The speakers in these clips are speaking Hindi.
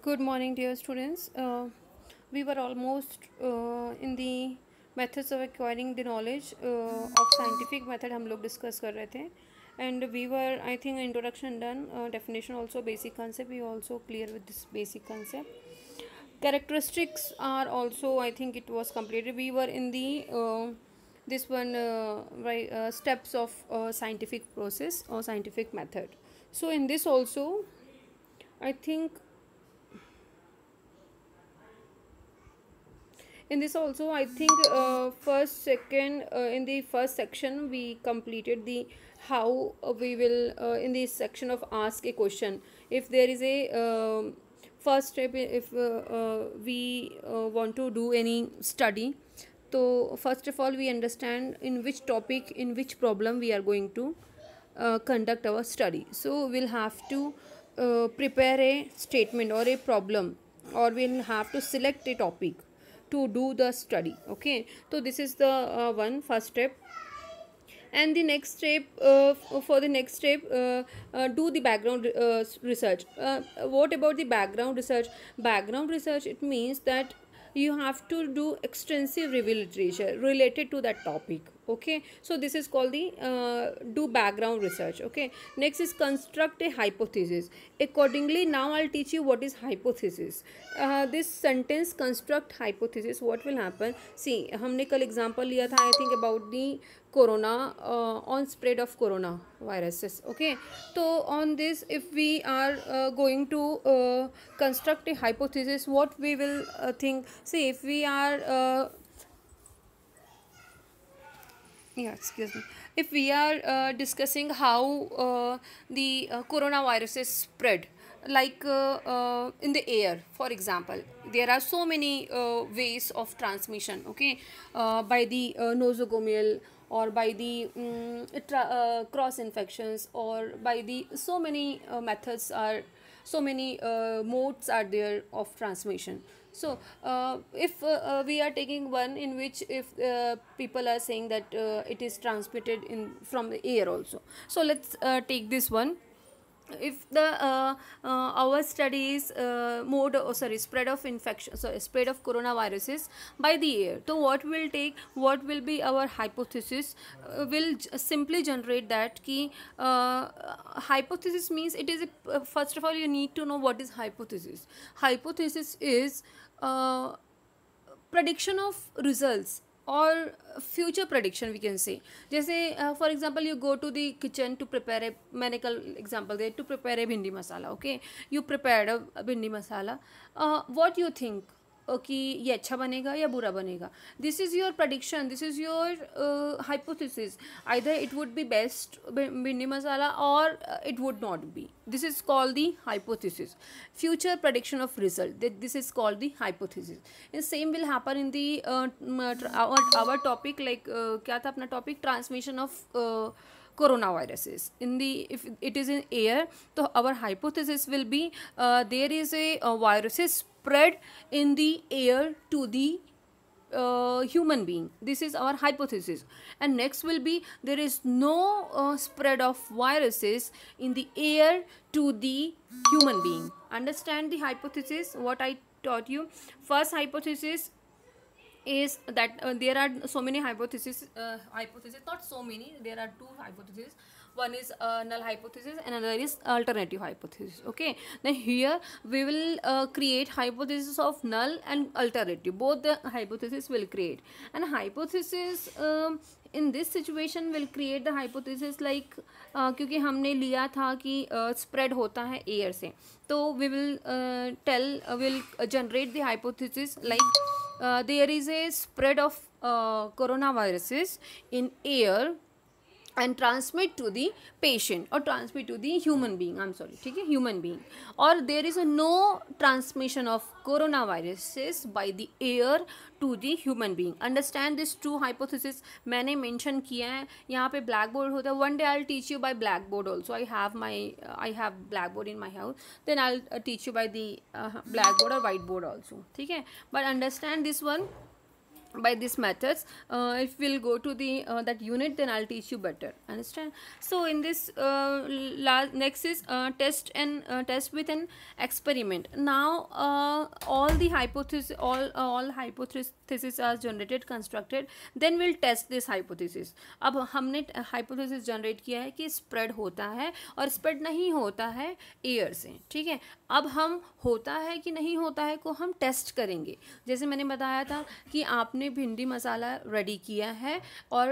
good morning dear students uh, we were almost uh, in the methods of acquiring the knowledge uh, of scientific method हम लोग discuss and we were I think introduction done uh, definition also basic concept we also clear with this basic concept characteristics are also I think it was completed we were in the uh, this one uh, right uh, steps of uh, scientific process or scientific method so in this also I think in this also i think uh, first second uh, in the first section we completed the how we will uh, in the section of ask a question if there is a um, first step if uh, uh, we uh, want to do any study so first of all we understand in which topic in which problem we are going to conduct our study so we'll have to prepare a statement or a problem or we'll have to select a topic to do the study okay so this is the uh, one first step and the next step uh, for the next step uh, uh, do the background uh, research uh, what about the background research background research it means that you have to do extensive review literature related to that topic okay so this is called the uh, do background research okay next is construct a hypothesis accordingly now i'll teach you what is hypothesis uh, this sentence construct hypothesis what will happen see हमने कल example लिया था i think about the corona uh, on spread of corona viruses okay so on this if we are uh, going to uh, construct a hypothesis what we will uh, think see if we are uh, yeah excuse me if we are uh, discussing how uh, the uh, coronavirus is spread like uh, uh, in the air for example there are so many uh, ways of transmission okay by the nosocomial or by the um, cross infections or by the so many methods are so many modes are there of transmission so uh, if uh, uh, we are taking one in which if uh, people are saying that uh, it is transmitted in from the air also so let's take this one if the uh, uh, our studies uh, mode oh, sorry spread of infection so spread of coronaviruses by the air so what will take what will be our hypothesis uh, will simply generate that key hypothesis means it is a, first of all you need to know what is hypothesis hypothesis is prediction of result और future prediction we can say जैसे for example you go to the kitchen to prepare a मैंने कल एग्जाम्पल दिया to prepare a bhindi masala okay you prepare a bhindi masala what you think कि ये अच्छा बनेगा या बुरा बनेगा this is your prediction this is your hypothesis either it would be best bhindi masala और it would not be this is called the hypothesis future prediction of result this is called the hypothesis same will happen in the uh, uh our, our topic like uh, kya tha apna topic transmission of uh, coronaviruses in the if it is in air so our hypothesis will be uh, there is a, a virus spread in the air to the uh, human being this is our hypothesis and next will be there is no uh, spread of viruses in the air to the human being understand the hypothesis what i taught you first hypothesis is that uh, there are so many hypotheses uh, hypotheses not so many there are two hypotheses one is a uh, null hypothesis and another is alternative hypothesis okay then here we will uh, create hypothesis of null and alternative both the hypothesis will create and hypothesis um, in this situation will create the hypothesis like क्योंकि हमने लिया था कि स्प्रेड uh, होता है एयर से तो we will tell will generate the hypothesis like there is a spread of corona viruses in air and transmit to the patient और transmit to the human being I am sorry ठीक है ह्यूमन बींग और there is no transmission of corona viruses by the air to the human being understand this two hypothesis मैंने मैंशन किया है यहाँ पे ब्लैक बोर्ड होता है one day I teach you by blackboard also I have my I have blackboard in my house then I teach you by the blackboard और वाइट बोर्ड ऑल्सो ठीक है but understand this one by these methods uh, if we'll go to the uh, that unit then i'll teach you better understand so in this uh, last next is uh, test and uh, test with an experiment now uh, all the hypothesis all uh, all hypothesis are generated constructed then we'll test this hypothesis ab humne hypothesis generate kiya hai ki spread hota hai aur spread nahi hota hai air se theek hai ab hum hota hai ki nahi hota hai ko hum test karenge jaise maine bataya tha ki aap आपने भिंडी मसाला रेडी किया है और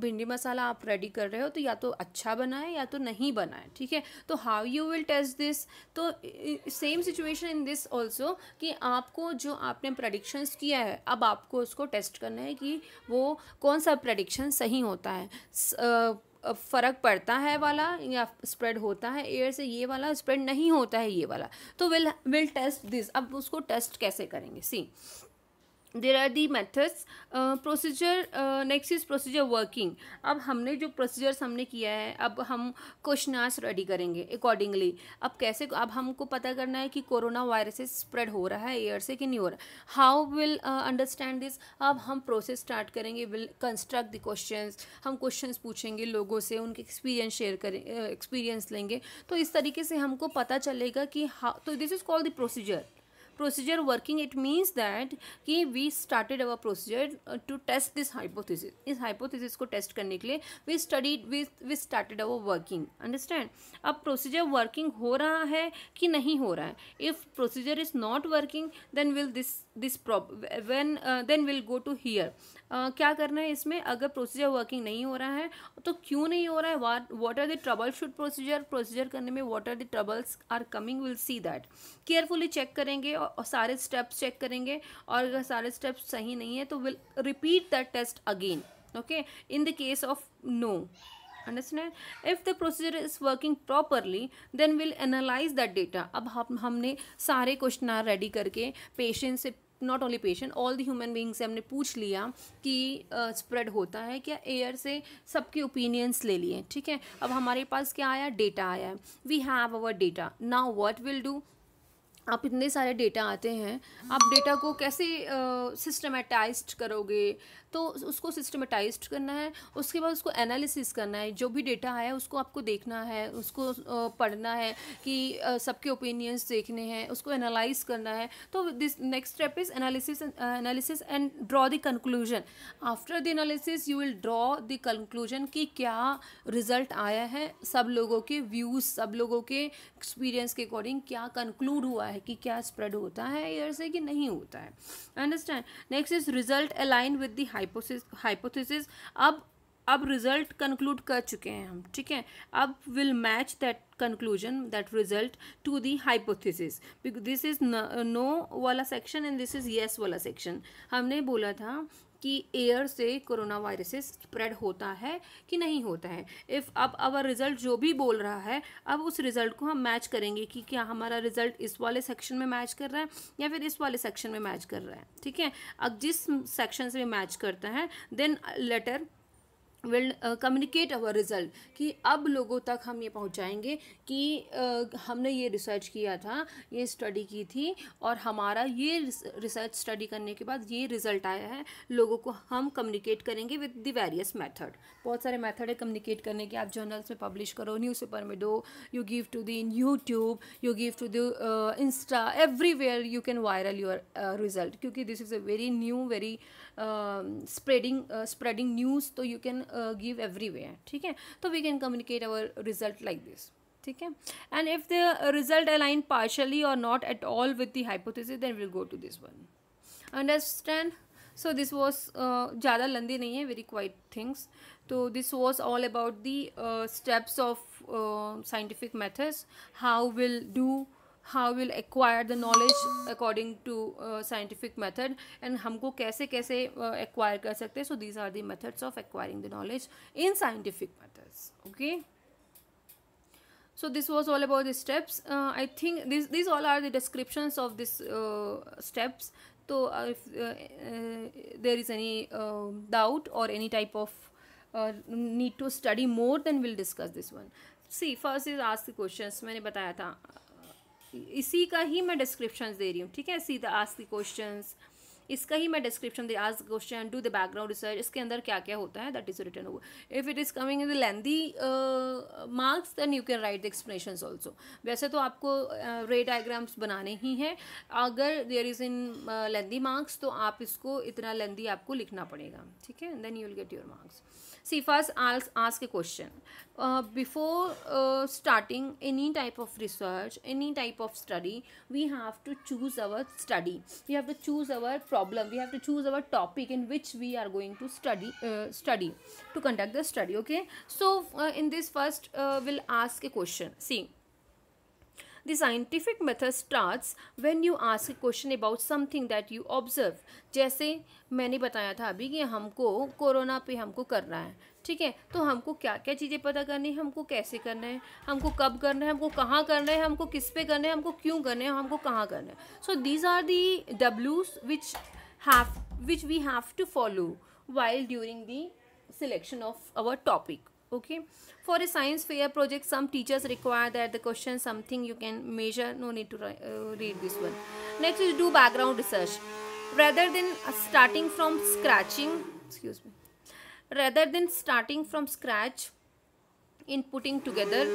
भिंडी मसाला आप रेडी कर रहे हो तो या तो अच्छा बनाए या तो नहीं बनाए ठीक है तो how you will test this तो same situation in this also कि आपको जो आपने प्रडिक्शंस किया है अब आपको उसको टेस्ट करना है कि वो कौन सा प्रडिक्शन सही होता है स, आ, फ़र्क पड़ता है वाला या स्प्रेड होता है एयर से ये वाला स्प्रेड नहीं होता है ये वाला तो विल विल टेस्ट दिस अब उसको टेस्ट कैसे करेंगे see there are the methods procedure next is procedure working अब हमने जो प्रोसीजर्स हमने किया है अब हम क्वेश्चनार्स रेडी करेंगे अकॉर्डिंगली अब कैसे अब हमको पता करना है कि कोरोना वायरस स्प्रेड हो रहा है एयर से कि नहीं हो रहा हाउ विल अंडरस्टैंड दिस अब हम प्रोसेस स्टार्ट करेंगे विल कंस्ट्रक्ट द क्वेश्चन हम क्वेश्चन पूछेंगे लोगों से उनके एक्सपीरियंस शेयर करें एक्सपीरियंस uh, लेंगे तो इस तरीके से हमको पता चलेगा कि हाउ तो this is called the procedure procedure working it means that कि we started our procedure to test this hypothesis इस hypothesis को test करने के लिए we studied we we started our working understand अब procedure working हो रहा है कि नहीं हो रहा है if procedure is not working then will this this prob when uh, then will go to here uh, क्या करना है इसमें अगर प्रोसीजर वर्किंग नहीं हो रहा है तो क्यों नहीं हो रहा है what are the troubleshoot procedure procedure करने में what are the troubles are coming will see that carefully check करेंगे और और सारे स्टेप्स चेक करेंगे और अगर सारे स्टेप्स सही नहीं है तो will repeat the test again okay in the case of no understand if the procedure is working properly then will analyse that data अब हम हमने सारे क्वेश्चन रेडी करके पेशेंट से not only patient all the human being से हमने पूछ लिया कि स्प्रेड uh, होता है क्या एयर से सबके ओपिनियंस ले लिए ठीक है अब हमारे पास क्या आया डेटा आया है we have our data now what will do आप इतने सारे डेटा आते हैं आप डेटा को कैसे uh, करोगे तो उसको सिस्टमेटाइज करना है उसके बाद उसको एनालिसिस करना है जो भी डेटा आया उसको आपको देखना है उसको पढ़ना है कि सबके ओपिनियंस देखने हैं उसको एनालाइज करना है तो this next step is analysis analysis and draw the conclusion after the analysis you will draw the conclusion कि क्या रिजल्ट आया है सब लोगों के व्यूज़ सब लोगों के एक्सपीरियंस के अकॉर्डिंग क्या कंक्लूड हुआ है है कि क्या स्प्रेड होता है एयर से कि नहीं होता है understand next is result align with the hypothesis अब अब रिजल्ट कंक्लूड कर चुके हैं हम ठीक है अब will match that conclusion that result to the hypothesis this is no वाला section and this is yes वाला सेक्शन हमने बोला था कि एयर से कोरोना वायरस स्प्रेड होता है कि नहीं होता है इफ़ अब अब रिज़ल्ट जो भी बोल रहा है अब उस रिज़ल्ट को हम मैच करेंगे कि क्या हमारा रिज़ल्ट इस वाले सेक्शन में मैच कर रहा है या फिर इस वाले सेक्शन में मैच कर रहा है ठीक है अब जिस सेक्शन से मैच करता है then later will communicate our result कि अब लोगों तक हम ये पहुंचाएंगे कि uh, हमने ये रिसर्च किया था ये स्टडी की थी और हमारा ये रिसर्च स्टडी करने के बाद ये रिज़ल्ट आया है लोगों को हम कम्युनिकेट करेंगे विद द वेरियस मेथड बहुत सारे मेथड है कम्युनिकेट करने के आप जर्नल्स में पब्लिश करो न्यूज़पेपर में दो यू गिव टू दिन YouTube you give to the Insta everywhere you can viral your result क्योंकि this is a very new very spreading spreading news तो you can give every way ठीक है तो we can communicate our result like this ठीक है and if the result align partially और not at all with the hypothesis then will go to this one understand so this was ज़्यादा लंदी नहीं है वेरी क्वाइट थिंग्स तो this was all about the steps of scientific methods how will do how will acquire the knowledge according to scientific method and हमको कैसे कैसे एक्वायर uh, कर सकते हैं so these are the methods of acquiring the knowledge in scientific methods okay so this was all about the steps I think this all are the description of this steps तो if there is any doubt और any type of need to study more then will discuss this one see first is आज द क्वेश्चन मैंने बताया था इसी का ही मैं डिस्क्रिप्शन दे रही हूँ ठीक है सीधा आस्क क्वेश्चंस इसका ही मैं डिस्क्रिप्शन दे आज question do the background research इसके अंदर क्या क्या होता है that is written over if it is coming in the lengthy marks then you can write the explanation also वैसे तो आपको रे uh, डायग्राम्स बनाने ही हैं अगर there is in lengthy marks तो आप इसको इतना लेंदी आपको लिखना पड़ेगा ठीक है then you will get your marks see first ask a question before starting any type of research any type of study we have to choose our study we have to choose our problem we have to choose our topic in which we are going to study uh, study to conduct the study okay so uh, in this first uh, we'll ask a question see The scientific method starts when you ask question about something that you observe जैसे मैंने बताया था अभी कि हमको कोरोना पे हमको करना है ठीक है तो हमको क्या क्या चीज़ें पता करनी है हमको कैसे करना है हमको कब करना है हमको कहाँ करना है हमको किस पे करना है हमको क्यों करना है हमको कहाँ करना है सो दीज आर दी डब्ल्यूज which have which we have to follow while during the selection of our topic okay for a science fair project some teachers require that the question something you can measure no need to uh, read this one next is do background research rather than uh, starting from scratching excuse me rather than starting from scratch in putting together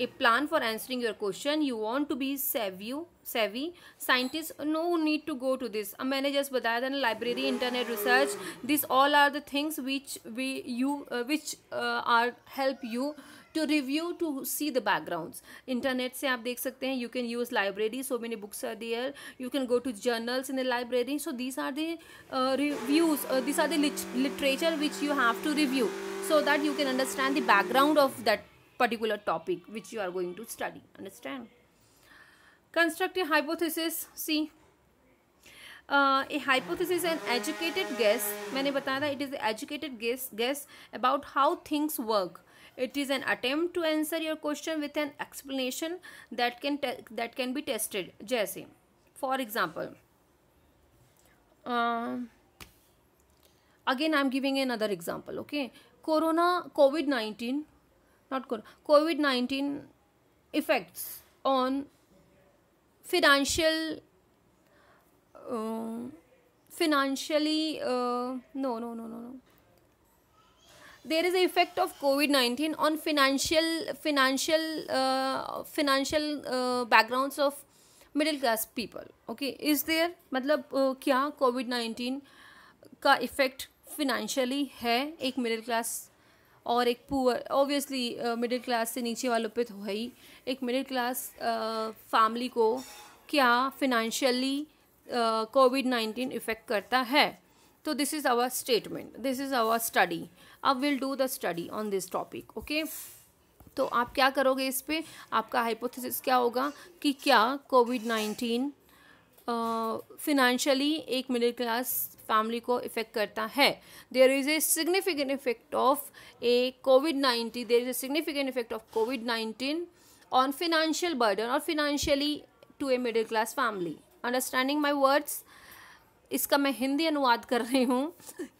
a plan for answering your question you want to be savvy savvy scientists no need to go to this A just बताया था ना library internet research these all are the things which we you uh, which uh, are help you to review to see the background internet से आप देख सकते हैं you can use library so many books are there you can go to journals in the library so these are the reviews these are the literature which you have to review so that uh, uh, you can understand the background of that particular topic which you are going to study understand construct a hypothesis a hypothesis and educated guess मैंने बताया था it is educated guess guess about how things work It is an attempt to answer your question with an explanation that can that can be tested. जैसे for example uh, again I am giving another example. Okay, Corona COVID nineteen not corona, COVID nineteen effects on financial uh, financially uh, no no no no no there is a effect of covid-19 on financial financial uh, financial uh, backgrounds of middle class people okay is there मतलब uh, क्या covid-19 का इफ़ेक्ट फिनेंशियली है एक मिडिल क्लास और एक पुअर ऑब्वियसली मिडिल क्लास से नीचे वालों पे तो है ही एक मिडिल क्लास फैमिली को क्या फिनेंशियली कोविड नाइन्टीन इफ़ेक्ट करता है तो this is our statement this is our study अब will do the study on this topic okay तो आप क्या करोगे इस पर आपका हाइपोथेसिस क्या होगा कि क्या कोविड नाइन्टीन फिनेंशली एक मिडिल क्लास फैमिली को इफ़ेक्ट करता है there is a significant effect of a Covid nineteen there is a significant effect of Covid nineteen on financial burden और financially to a middle class family understanding my words इसका मैं हिंदी अनुवाद कर रही हूँ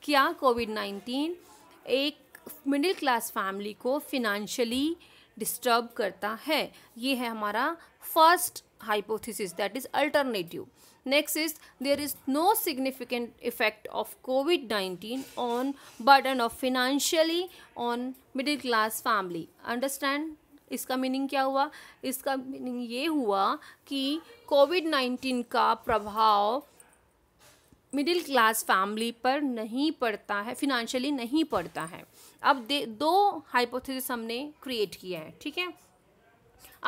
क्या कोविड नाइन्टीन एक मिडिल क्लास फैमिली को फिनंशली डिस्टर्ब करता है ये है हमारा first hypothesis that is alternative next is there is no significant effect of Covid nineteen on burden of financially on middle class family understand इसका मीनिंग क्या हुआ इसका मीनिंग ये हुआ कि कोविड नाइन्टीन का प्रभाव मिडिल क्लास फैमिली पर नहीं पड़ता है फिनेंशियली नहीं पड़ता है अब दे दो हाइपोथेसिस हमने क्रिएट किया है ठीक है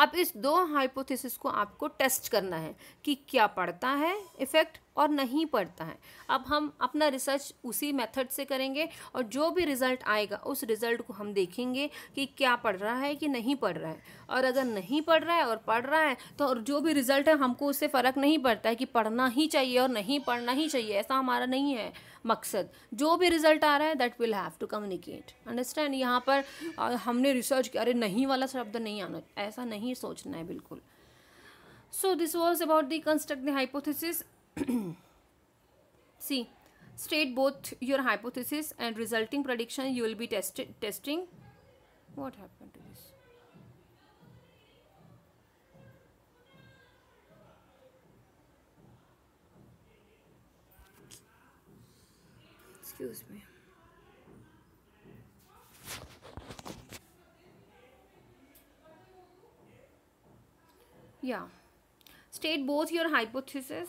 अब इस दो हाइपोथेसिस को आपको टेस्ट करना है कि क्या पड़ता है इफ़ेक्ट और नहीं पढ़ता है अब हम अपना रिसर्च उसी मेथड से करेंगे और जो भी रिज़ल्ट आएगा उस रिज़ल्ट को हम देखेंगे कि क्या पढ़ रहा है कि नहीं पढ़ रहा है और अगर नहीं पढ़ रहा है और पढ़ रहा है तो जो भी रिज़ल्ट है हमको उससे फ़र्क नहीं पड़ता है कि पढ़ना ही चाहिए और नहीं पढ़ना ही चाहिए ऐसा हमारा नहीं है मकसद जो भी रिज़ल्ट आ रहा है that will have to communicate understand यहाँ पर हमने रिसर्च किया अरे नहीं वाला शब्द नहीं आना ऐसा नहीं सोचना है बिल्कुल so this was about the construct the see state both your hypothesis and resulting prediction you will be tested testing what happened to this excuse me yeah state both your hypothesis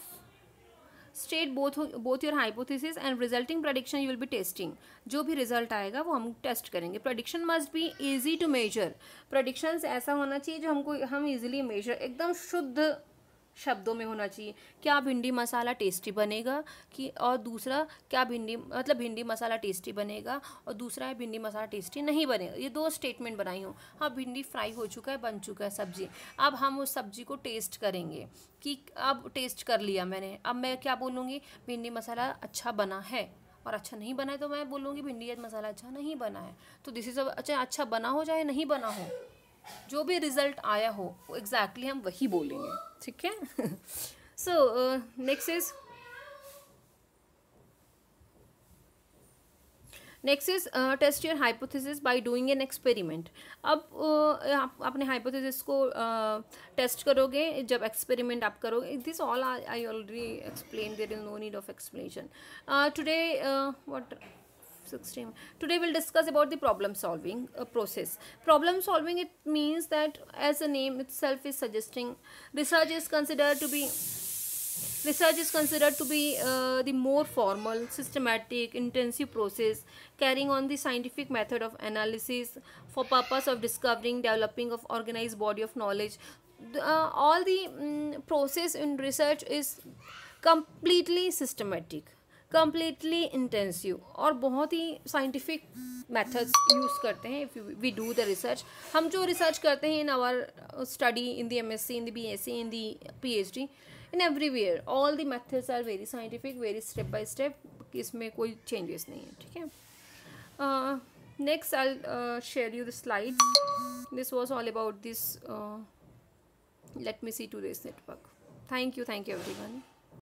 state both both your hypothesis and resulting prediction you will be testing जो भी रिजल्ट आएगा वो हम टेस्ट करेंगे prediction must be easy to measure prediction ऐसा होना चाहिए जो हमको हम ईजिली मेजर एकदम शुद्ध शब्दों में होना चाहिए क्या भिंडी मसाला टेस्टी बनेगा कि और दूसरा क्या भिंडी मतलब भिंडी मसाला टेस्टी बनेगा और दूसरा है भिंडी मसाला टेस्टी नहीं बनेगा ये दो स्टेटमेंट बनाई हूँ हाँ भिंडी फ्राई हो चुका है बन चुका है सब्जी अब हम उस सब्जी को टेस्ट करेंगे कि अब टेस्ट कर लिया मैंने अब मैं क्या बोलूँगी भिंडी मसाला अच्छा बना है और अच्छा नहीं बना है तो मैं बोलूँगी भिंडी मसाला अच्छा नहीं बना है तो दिस इज़ अच्छा अच्छा बना हो चाहे नहीं बना हो जो भी रिजल्ट आया हो वो एग्जैक्टली exactly हम वही बोलेंगे ठीक है so next is next is test your hypothesis by doing an experiment अब uh, आप अपने हाइपोथेसिस को टेस्ट uh, करोगे जब एक्सपेरिमेंट आप करोगे this all I already explain there is no need of explanation today what 16 today we'll discuss about the problem solving uh, process problem solving it means that as the name itself is suggesting research is considered to be research is considered to be uh, the more formal systematic intensive process carrying on the scientific method of analysis for purpose of discovering developing of organized body of knowledge uh, all the um, process in research is completely systematic completely intensive और बहुत ही साइंटिफिक मेथड्स यूज़ करते हैं if we do the research हम जो रिसर्च करते हैं in our study in the M S C in the B S C in the P H D in everywhere all the methods are very scientific very step by step इसमें कोई चेंजेस नहीं है ठीक है next I share you the slide this was all about this let me see to this network thank you thank you every one